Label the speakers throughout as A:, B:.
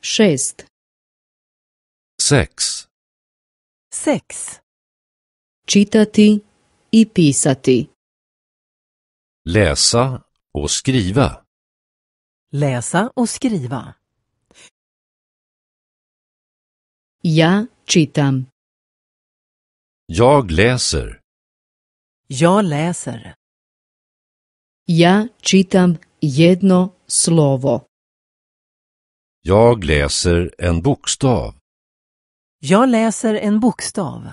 A: шесть.
B: Секс.
A: Секс. Читати и писати.
B: Läsa och skriva. Läsa och skriva. Я читам. Jag läser. Jag
A: läser. Я читам jedno slovo.
B: Jag läser en bokstav.
A: Jag läser en bokstav.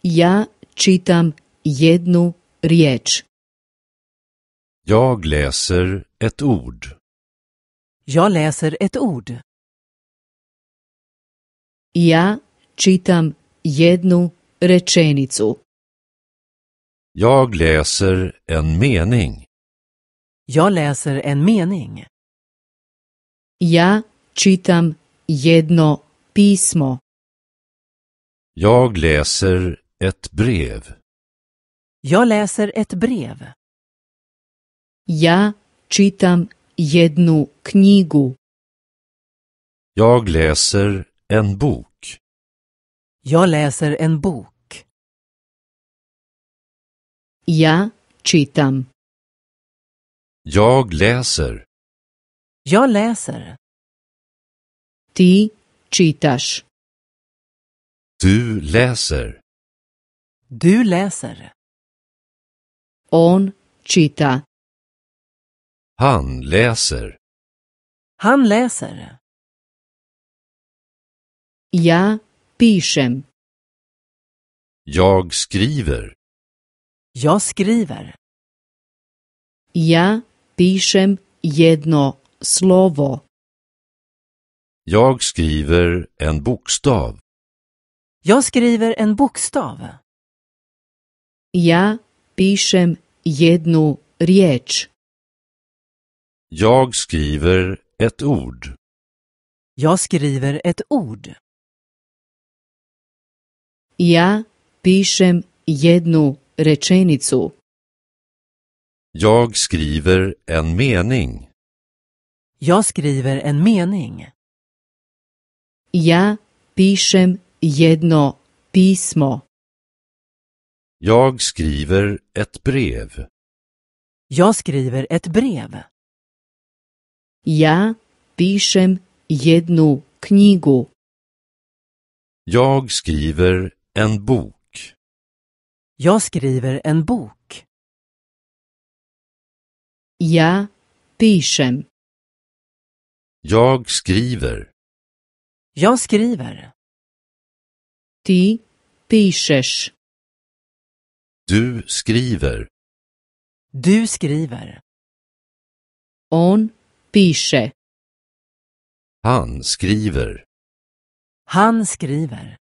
A: Ja čitam jednu riječ.
B: Jag läser ett ord.
A: Jag läser ett ord. Ja čitam jednu rečenicu.
C: Jag läser en mening.
A: Jag läser en mening. Ja čitam jedno pismo.
B: Jag läser ett brev.
A: Jag läser ett brev. Ja čitam
B: jednu knigu. Jag läser en bok. Jag läser en bok. Ja čitam. Jag läser. Jag läser. Ti čitaš. Du läser. Du läser. On čita. Han läser. Han läser. Ja pišem. Jag skriver.
A: Jag skriver. Ja pišem
B: jedno slovo. Jag skriver en bokstav. Jag skriver en bokstav.
A: Ja pišem jednu riječ.
C: Jag
B: skriver ett ord.
A: Jag skriver ett ord. Ja pišem jednu rečenicu.
B: Jag skriver en mening.
A: Jag skriver en mening. Jag pišem jedno pismo.
C: Jag skriver ett brev.
A: Jag skriver ett brev. Jag pišem jednu knigu.
B: Jag skriver en bok. Jag skriver en bok. Jag pišem. Jag skriver. Jag skriver. Ti pišeš. Du skriver. Du skriver. On piše. Han skriver. Han skriver.